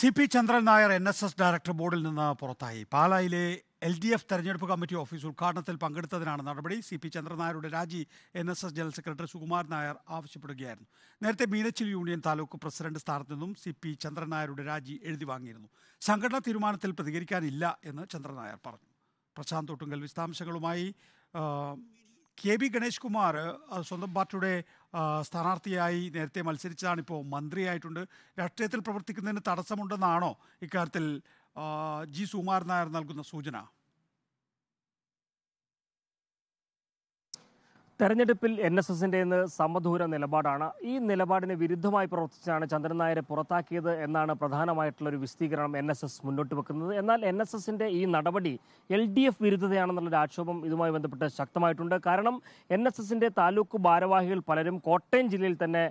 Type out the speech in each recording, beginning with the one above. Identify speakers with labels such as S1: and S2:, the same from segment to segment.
S1: C P Chandran Nair N S S director ബോർഡിൽ നിന്ന് പുറത്തായി പാലായിലെ എൽ ഡി എഫ് തെരഞ്ഞെടുപ്പ് കമ്മിറ്റി ഓഫീസ് ഉദ്ഘാടനത്തിൽ പങ്കെടുത്തതിനാണ് നടപടി സി പി ചന്ദ്രൻ നായരുടെ രാജി N S S general secretary Sukumar Nair ആവശ്യപ്പെടുകയായിരുന്നു നേരത്തെ മീനച്ചിൽ യൂണിയൻ താലൂക്ക് പ്രസിഡന്റ് സ്ഥാനത്ത് നിന്നും സി പി ചന്ദ്രൻ നായരുടെ രാജി എഴുതി വാങ്ങിയിരുന്നു സംഘടനാ തീരുമാനത്തിൽ പ്രതികരിക്കാനില്ല എന്ന് ചന്ദ്രൻ നായർ പറഞ്ഞു പ്രശാന്ത് തൊട്ടുങ്കൽ വിശദാംശങ്ങളുമായി കെ ബി ഗണേഷ് കുമാർ സ്വന്തം പാർട്ടിയുടെ സ്ഥാനാർത്ഥിയായി നേരത്തെ മത്സരിച്ചതാണ് ഇപ്പോൾ മന്ത്രിയായിട്ടുണ്ട് രാഷ്ട്രീയത്തിൽ പ്രവർത്തിക്കുന്നതിന് തടസ്സമുണ്ടെന്നാണോ ഇക്കാര്യത്തിൽ ജി സുമാർ നായർ നൽകുന്ന സൂചന
S2: തെരഞ്ഞെടുപ്പിൽ എൻ എസ് എസിന്റെ ഇന്ന് സമദൂര നിലപാടാണ് ഈ നിലപാടിന് വിരുദ്ധമായി പ്രവർത്തിച്ചാണ് ചന്ദ്രൻ നായരെ പുറത്താക്കിയത് എന്നാണ് പ്രധാനമായിട്ടുള്ള ഒരു വിശദീകരണം എൻ എസ് എസ് മുന്നോട്ട് വെക്കുന്നത് എന്നാൽ എൻ എസ് എസിന്റെ ഈ നടപടി എൽ ഡി എഫ് വിരുദ്ധതയാണെന്നുള്ളൊരു ആക്ഷേപം ഇതുമായി ബന്ധപ്പെട്ട് ശക്തമായിട്ടുണ്ട് കാരണം എൻ എസ് എസിന്റെ താലൂക്ക് ഭാരവാഹികൾ പലരും കോട്ടയം ജില്ലയിൽ തന്നെ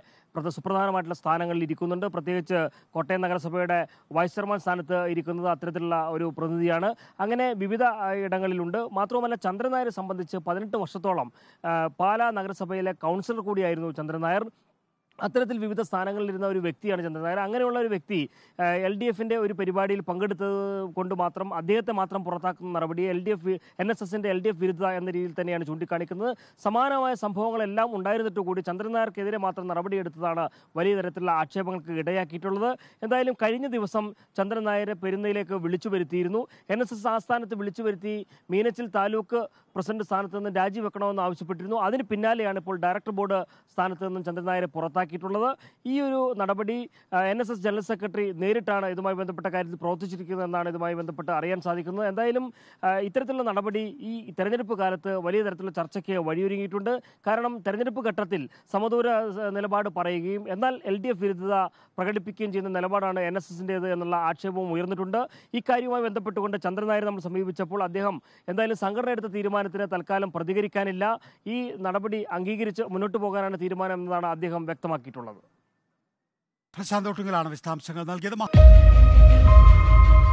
S2: സുപ്രധാനമായിട്ടുള്ള സ്ഥാനങ്ങളിൽ ഇരിക്കുന്നുണ്ട് പ്രത്യേകിച്ച് കോട്ടയം നഗരസഭയുടെ വൈസ് ചെയർമാൻ സ്ഥാനത്ത് ഇരിക്കുന്നത് അത്തരത്തിലുള്ള ഒരു പ്രതിനിധിയാണ് അങ്ങനെ വിവിധ ഇടങ്ങളിലുണ്ട് മാത്രവുമല്ല ചന്ദ്രൻ നായരെ സംബന്ധിച്ച് പതിനെട്ട് വർഷത്തോളം പാലാ നഗരസഭയിലെ കൗൺസിലർ കൂടിയായിരുന്നു ചന്ദ്രൻ നായർ അത്തരത്തിൽ വിവിധ സ്ഥാനങ്ങളിലിരുന്ന ഒരു വ്യക്തിയാണ് ചന്ദ്രനായർ അങ്ങനെയുള്ള ഒരു വ്യക്തി എൽ ഡി എഫിൻ്റെ ഒരു പരിപാടിയിൽ പങ്കെടുത്തത് കൊണ്ട് മാത്രം അദ്ദേഹത്തെ മാത്രം പുറത്താക്കുന്ന നടപടി L D F N S എസിൻ്റെ എൽ ഡി എഫ് വിരുദ്ധ എന്ന രീതിയിൽ തന്നെയാണ് ചൂണ്ടിക്കാണിക്കുന്നത് സമാനമായ സംഭവങ്ങളെല്ലാം ഉണ്ടായിരുന്നിട്ട് കൂടി ചന്ദ്രനായർക്കെതിരെ മാത്രം നടപടിയെടുത്തതാണ് വലിയ തരത്തിലുള്ള ആക്ഷേപങ്ങൾക്ക് ഇടയാക്കിയിട്ടുള്ളത് എന്തായാലും കഴിഞ്ഞ ദിവസം ചന്ദ്രനായരെ പെരുന്നയിലേക്ക് വിളിച്ചു വരുത്തിയിരുന്നു എൻ എസ് എസ് ആസ്ഥാനത്ത് വിളിച്ചു വരുത്തി മീനച്ചിൽ താലൂക്ക് പ്രസിഡന്റ് സ്ഥാനത്ത് നിന്ന് രാജിവെക്കണമെന്ന് ആവശ്യപ്പെട്ടിരുന്നു അതിന് പിന്നാലെയാണ് ഇപ്പോൾ ഡയറക്ടർ ബോർഡ് സ്ഥാനത്ത് നിന്നും ചന്ദ്രനായരെ പുറത്താക്കി നടപ്പിലാക്കിയിട്ടുള്ളത് ഈ ഒരു നടപടി N S S general secretary നേരിട്ടാണ് ഇതുമായി ബന്ധപ്പെട്ട കാര്യത്തിൽ പ്രവർത്തിച്ചിരിക്കുന്നതെന്നാണ് ഇതുമായി ബന്ധപ്പെട്ട് അറിയാൻ സാധിക്കുന്നത് എന്തായാലും ഇത്തരത്തിലുള്ള നടപടി ഈ തെരഞ്ഞെടുപ്പ് കാലത്ത് വലിയ തരത്തിലുള്ള ചർച്ചയ്ക്ക് വഴിയൊരുങ്ങിയിട്ടുണ്ട് കാരണം തെരഞ്ഞെടുപ്പ് ഘട്ടത്തിൽ സമദൂര നിലപാട് പറയുകയും എന്നാൽ എൽ ഡി എഫ് വിരുദ്ധത പ്രകടിപ്പിക്കുകയും ചെയ്യുന്ന നിലപാടാണ് എൻ എസ് എസിൻ്റേത് എന്നുള്ള ആക്ഷേപവും ഉയർന്നിട്ടുണ്ട് ഇക്കാര്യവുമായി ബന്ധപ്പെട്ടുകൊണ്ട് ചന്ദ്രനായർ നമ്മൾ സമീപിച്ചപ്പോൾ അദ്ദേഹം എന്തായാലും സംഘടന എടുത്ത തീരുമാനത്തിന് തൽക്കാലം പ്രതികരിക്കാനില്ല ഈ നടപടി അംഗീകരിച്ച് മുന്നോട്ട് പോകാനാണ് തീരുമാനം എന്നതാണ് അദ്ദേഹം വ്യക്തമാക്കുന്നത് സ്വന്തമാക്കിയിട്ടുള്ളത്
S1: പ്രശാന്ത് ഒട്ടുങ്കിലാണ് വിശദാംശങ്ങൾ
S2: നൽകിയത്